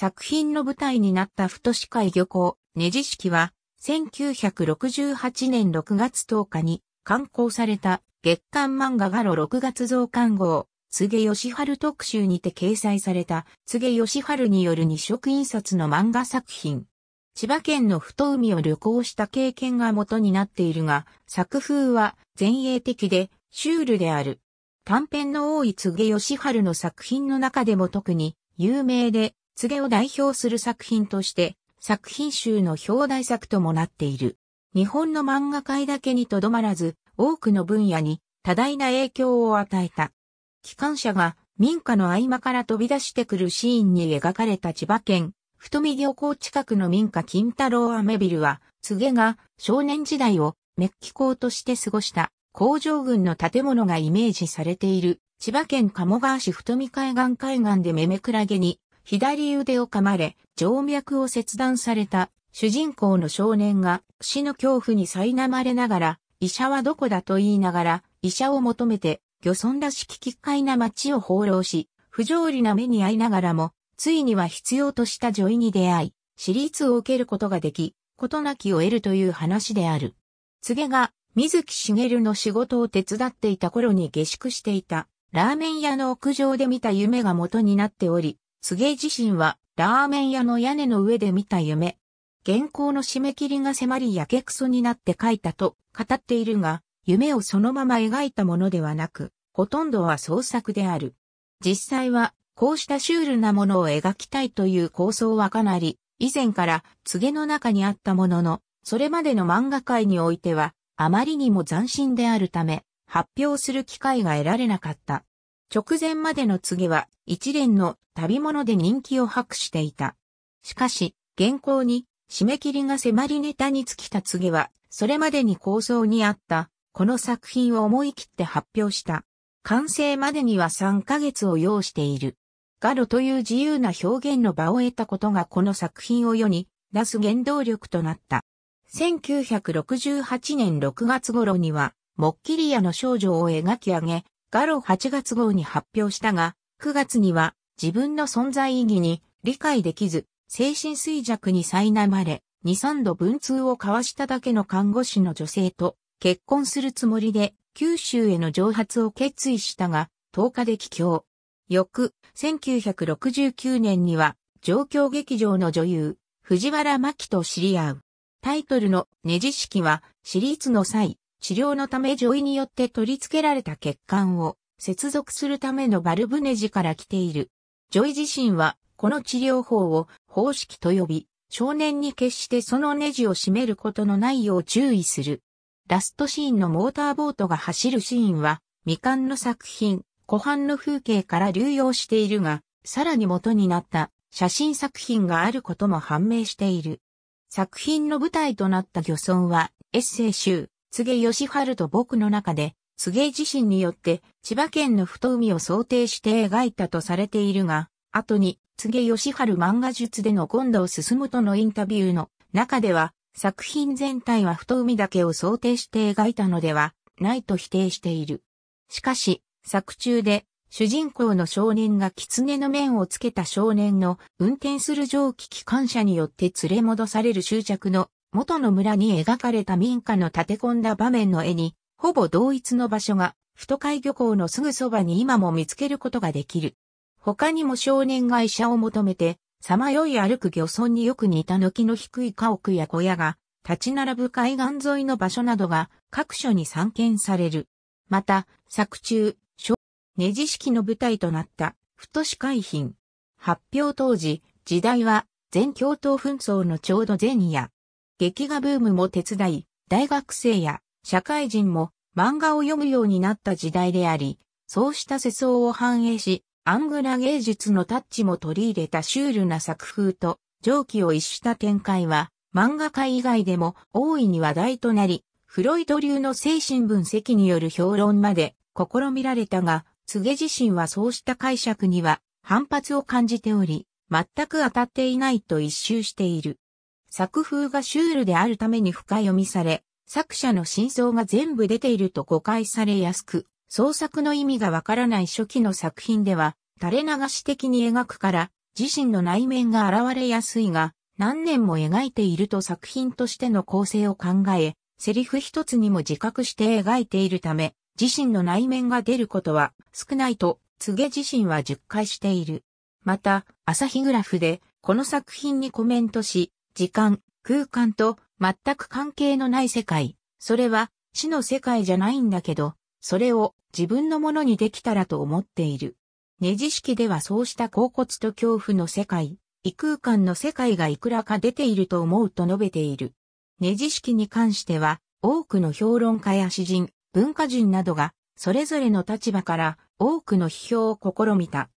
作品の舞台になった太市海漁港、ネジ式は、1968年6月10日に刊行された月刊漫画ガロ6月増刊号、津義春特集にて掲載された津義春による二色印刷の漫画作品。千葉県の太海を旅行した経験が元になっているが、作風は前衛的でシュールである。短編の多い津義春の作品の中でも特に有名で柘げを代表する作品として、作品集の表題作ともなっている。日本の漫画界だけにとどまらず、多くの分野に多大な影響を与えた。機関車が民家の合間から飛び出してくるシーンに描かれた千葉県、太見漁港近くの民家金太郎アメビルは、柘げが少年時代をメッキ校として過ごした工場群の建物がイメージされている千葉県鴨川市太見海岸海岸でメメクラゲに左腕を噛まれ、静脈を切断された主人公の少年が死の恐怖に苛まれながら、医者はどこだと言いながら、医者を求めて、漁村らしき奇怪な街を放浪し、不条理な目に遭いながらも、ついには必要とした女医に出会い、私立を受けることができ、事なきを得るという話である。告げが、水木しげるの仕事を手伝っていた頃に下宿していた、ラーメン屋の屋上で見た夢が元になっており、菅自身はラーメン屋の屋根の上で見た夢。原稿の締め切りが迫りやけくそになって書いたと語っているが、夢をそのまま描いたものではなく、ほとんどは創作である。実際は、こうしたシュールなものを描きたいという構想はかなり、以前から告げの中にあったものの、それまでの漫画界においては、あまりにも斬新であるため、発表する機会が得られなかった。直前までの次は一連の旅物で人気を博していた。しかし、現行に締め切りが迫りネタに尽きた次は、それまでに構想にあった、この作品を思い切って発表した。完成までには3ヶ月を要している。ガロという自由な表現の場を得たことがこの作品を世に出す原動力となった。1968年6月頃には、モッキリアの少女を描き上げ、ガロ8月号に発表したが、9月には自分の存在意義に理解できず、精神衰弱に苛まれ、2、3度文通を交わしただけの看護師の女性と結婚するつもりで九州への蒸発を決意したが、10日で帰郷。翌、1969年には、状況劇場の女優、藤原真希と知り合う。タイトルのネジ式は、シリーズの際、治療のため上位によって取り付けられた血管を接続するためのバルブネジから来ている。ジョイ自身は、この治療法を方式と呼び、少年に決してそのネジを締めることのないよう注意する。ラストシーンのモーターボートが走るシーンは、未完の作品、湖畔の風景から流用しているが、さらに元になった写真作品があることも判明している。作品の舞台となった漁村は、エッセイ集、菅義春と僕の中で、げ自身によって千葉県の太海を想定して描いたとされているが、後に菅義春漫画術での今度を進むとのインタビューの中では、作品全体は太海だけを想定して描いたのではないと否定している。しかし、作中で主人公の少年が狐の面をつけた少年の運転する蒸気機関車によって連れ戻される執着の元の村に描かれた民家の建て込んだ場面の絵に、ほぼ同一の場所が、太海漁港のすぐそばに今も見つけることができる。他にも少年が医者を求めて、さまよい歩く漁村によく似た軒の低い家屋や小屋が、立ち並ぶ海岸沿いの場所などが各所に散見される。また、作中、ネジ式の舞台となった、とし海浜。発表当時、時代は、全共闘紛争のちょうど前夜。劇画ブームも手伝い、大学生や社会人も漫画を読むようになった時代であり、そうした世相を反映し、アングラ芸術のタッチも取り入れたシュールな作風と、蒸気を逸した展開は、漫画界以外でも大いに話題となり、フロイド流の精神分析による評論まで試みられたが、告げ自身はそうした解釈には反発を感じており、全く当たっていないと一周している。作風がシュールであるために深読みされ、作者の真相が全部出ていると誤解されやすく、創作の意味がわからない初期の作品では、垂れ流し的に描くから、自身の内面が現れやすいが、何年も描いていると作品としての構成を考え、セリフ一つにも自覚して描いているため、自身の内面が出ることは少ないと、告げ自身は10回している。また、朝日グラフで、この作品にコメントし、時間、空間と全く関係のない世界。それは死の世界じゃないんだけど、それを自分のものにできたらと思っている。ネジ式ではそうした恍惚と恐怖の世界、異空間の世界がいくらか出ていると思うと述べている。ネジ式に関しては、多くの評論家や詩人、文化人などが、それぞれの立場から多くの批評を試みた。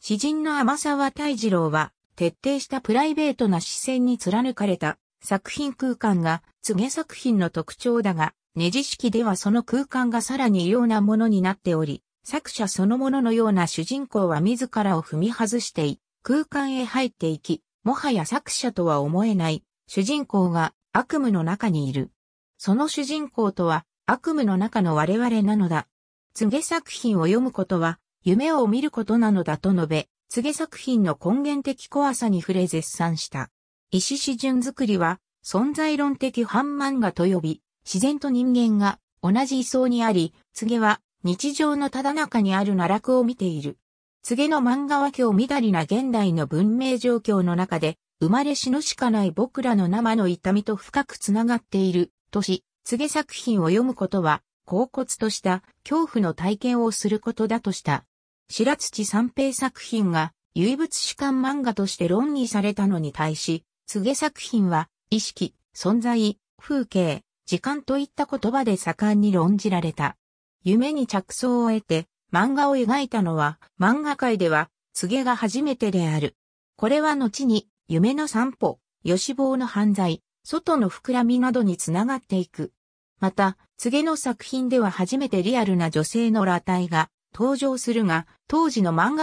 詩人の甘沢大二郎は、徹底したプライベートな視線に貫かれた作品空間が告げ作品の特徴だが、ネジ式ではその空間がさらに異様なものになっており、作者そのもののような主人公は自らを踏み外してい、空間へ入っていき、もはや作者とは思えない主人公が悪夢の中にいる。その主人公とは悪夢の中の我々なのだ。告げ作品を読むことは夢を見ることなのだと述べ、告げ作品の根源的怖さに触れ絶賛した。石子順作りは、存在論的反漫画と呼び、自然と人間が同じ位相にあり、告げは日常のただ中にある奈落を見ている。告げの漫画は今日緑な現代の文明状況の中で、生まれ死のしかない僕らの生の痛みと深くつながっている、とし、告げ作品を読むことは、恍惚とした恐怖の体験をすることだとした。白土三平作品が唯物主観漫画として論議されたのに対し、柘植作品は意識、存在、風景、時間といった言葉で盛んに論じられた。夢に着想を得て漫画を描いたのは漫画界では柘植が初めてである。これは後に夢の散歩、吉坊の犯罪、外の膨らみなどにつながっていく。また、柘植の作品では初めてリアルな女性の裸体が登場するが、当時の漫画、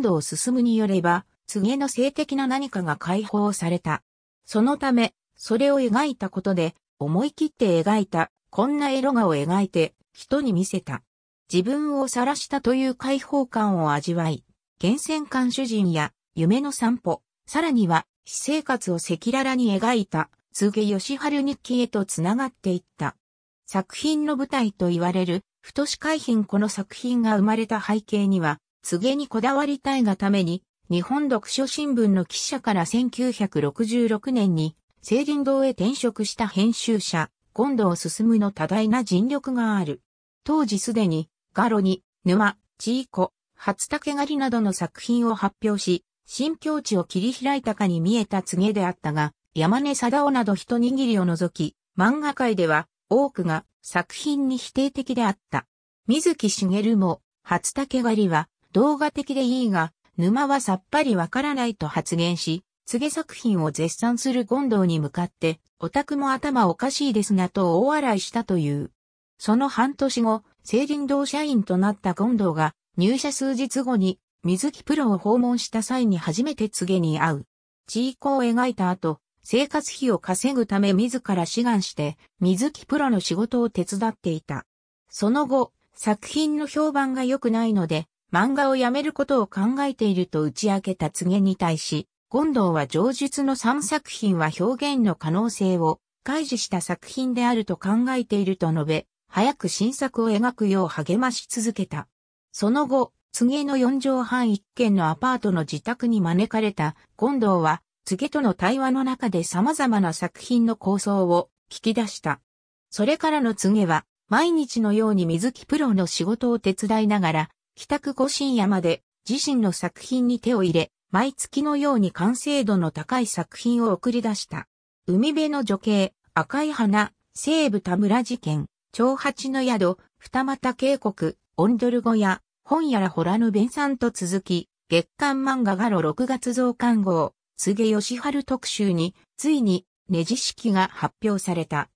度を進むによれば、次の性的な何かが解放された。そのため、それを描いたことで、思い切って描いた、こんなエロ画を描いて、人に見せた。自分を晒したという解放感を味わい、厳選館主人や、夢の散歩、さらには、私生活を赤裸々に描いた、柘植義春日記へと繋がっていった。作品の舞台と言われる太し海浜この作品が生まれた背景には、告げにこだわりたいがために、日本読書新聞の記者から1966年に、成林堂へ転職した編集者、今度を進むの多大な尽力がある。当時すでに、ガロに、沼、チーコ、初竹狩りなどの作品を発表し、新境地を切り開いたかに見えた告げであったが、山根貞夫など一握りを除き、漫画界では多くが作品に否定的であった。水木しげるも、初竹狩りは動画的でいいが、沼はさっぱりわからないと発言し、告げ作品を絶賛する権藤に向かって、オタクも頭おかしいですがと大笑いしたという。その半年後、成人堂社員となった権藤が、入社数日後に、水木プロを訪問した際に初めて告げに会う。地域を描いた後、生活費を稼ぐため自ら志願して、水木プロの仕事を手伝っていた。その後、作品の評判が良くないので、漫画をやめることを考えていると打ち明けた告げに対し、権藤は上述の3作品は表現の可能性を開示した作品であると考えていると述べ、早く新作を描くよう励まし続けた。その後、告げの4畳半一軒のアパートの自宅に招かれた権藤は柘げとの対話の中で様々な作品の構想を聞き出した。それからの柘げは、毎日のように水木プロの仕事を手伝いながら、帰宅後深夜まで自身の作品に手を入れ、毎月のように完成度の高い作品を送り出した。海辺の女系、赤い花、西部田村事件、長八の宿、二股渓谷、オンドル小屋、本やらホラの弁さんと続き、月刊漫画ガロ6月増刊号、柘義治特集に、ついに、ネジ式が発表された。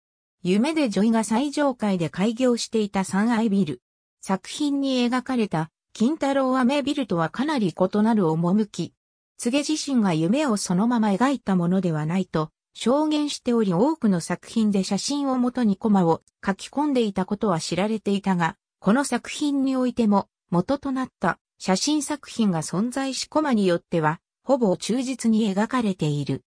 夢で女医が最上階で開業していた三愛ビル。作品に描かれた、金太郎飴ビルとはかなり異なる趣。柘自身が夢をそのまま描いたものではないと、証言しており多くの作品で写真をもとにコマを書き込んでいたことは知られていたが、この作品においても元となった写真作品が存在しコマによってはほぼ忠実に描かれている。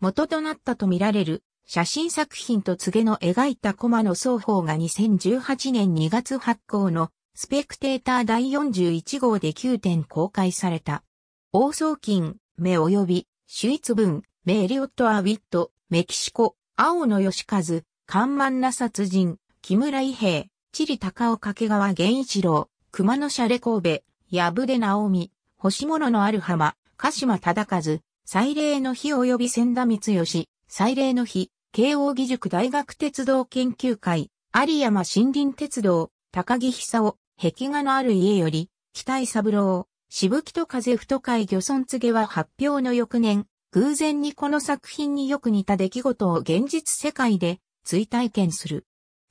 元となったとみられる写真作品と告げの描いたコマの双方が2018年2月発行のスペクテーター第41号で9点公開された。王総金、目及び、主一文、目エリオット・アウィット、メキシコ、青野義和、看板な殺人、木村伊兵、チリ高尾掛川源一郎、熊野シャレ神戸、矢部で直美、星物のある浜、鹿島忠和、祭礼の日及び千田光義、祭礼の日、慶応義塾大学鉄道研究会、有山森林鉄道、高木久夫、壁画のある家より、北井三郎、しぶきと風太海漁村告げは発表の翌年、偶然にこの作品によく似た出来事を現実世界で追体験する。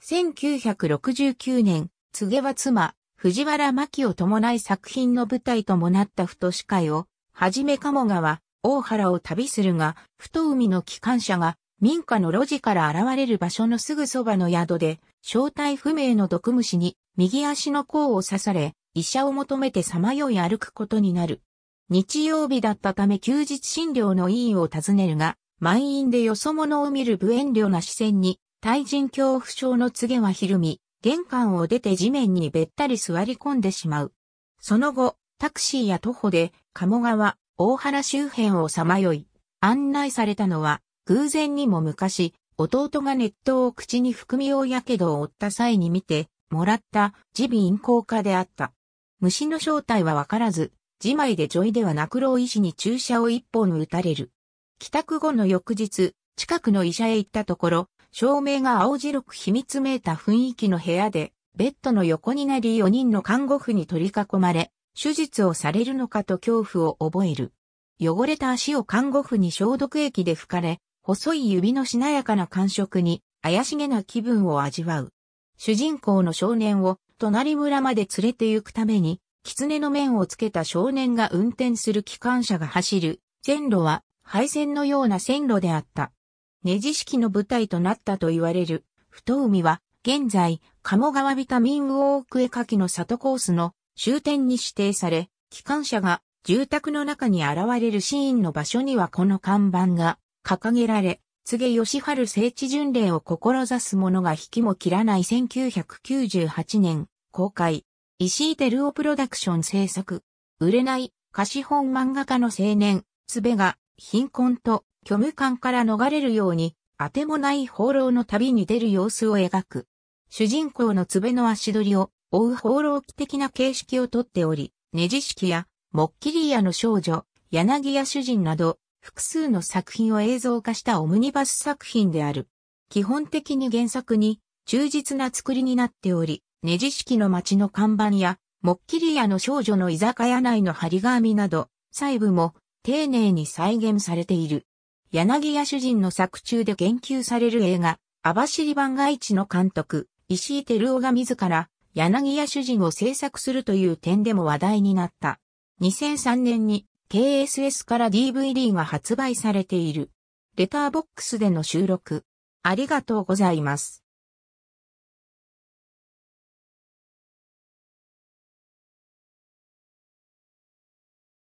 1969年、告げは妻、藤原真希を伴い作品の舞台ともなった太司会をはじめ鴨川、大原を旅するが、ふと海の機関車が民家の路地から現れる場所のすぐそばの宿で、正体不明の毒虫に右足の甲を刺され、医者を求めてさまよい歩くことになる。日曜日だったため休日診療の医院を訪ねるが、満員でよそ者を見る無遠慮な視線に、対人恐怖症の告げはひるみ、玄関を出て地面にべったり座り込んでしまう。その後、タクシーや徒歩で鴨川、大原周辺をさまよい、案内されたのは、偶然にも昔、弟が熱湯を口に含み用やけどを負った際に見て、もらった耳鼻咽喉科であった。虫の正体はわからず、自前で女医ではなく老医師に注射を一本打たれる。帰宅後の翌日、近くの医者へ行ったところ、照明が青白く秘密めいた雰囲気の部屋で、ベッドの横になり4人の看護婦に取り囲まれ、手術をされるのかと恐怖を覚える。汚れた足を看護婦に消毒液で拭かれ、細い指のしなやかな感触に怪しげな気分を味わう。主人公の少年を隣村まで連れて行くために、狐の面をつけた少年が運転する機関車が走る線路は配線のような線路であった。ネジ式の舞台となったと言われる、太海は現在、鴨川ビタミンウォークエカきの里コースの終点に指定され、機関車が住宅の中に現れるシーンの場所にはこの看板が掲げられ、告げ義春聖地巡礼を志す者が引きも切らない1998年公開、石井照夫プロダクション制作、売れない貸本漫画家の青年、つべが貧困と虚無感から逃れるように、あてもない放浪の旅に出る様子を描く。主人公のつべの足取りを追う放浪記的な形式をとっており、ネジ式や、モッキリアの少女、柳屋主人など、複数の作品を映像化したオムニバス作品である。基本的に原作に、忠実な作りになっており、ネジ式の街の看板や、モッキリアの少女の居酒屋内の張り紙など、細部も丁寧に再現されている。柳屋主人の作中で言及される映画、網走番外地の監督、石井照夫が自ら、柳屋主人を制作するという点でも話題になった。2003年に KSS から DVD が発売されている。レターボックスでの収録。ありがとうございます。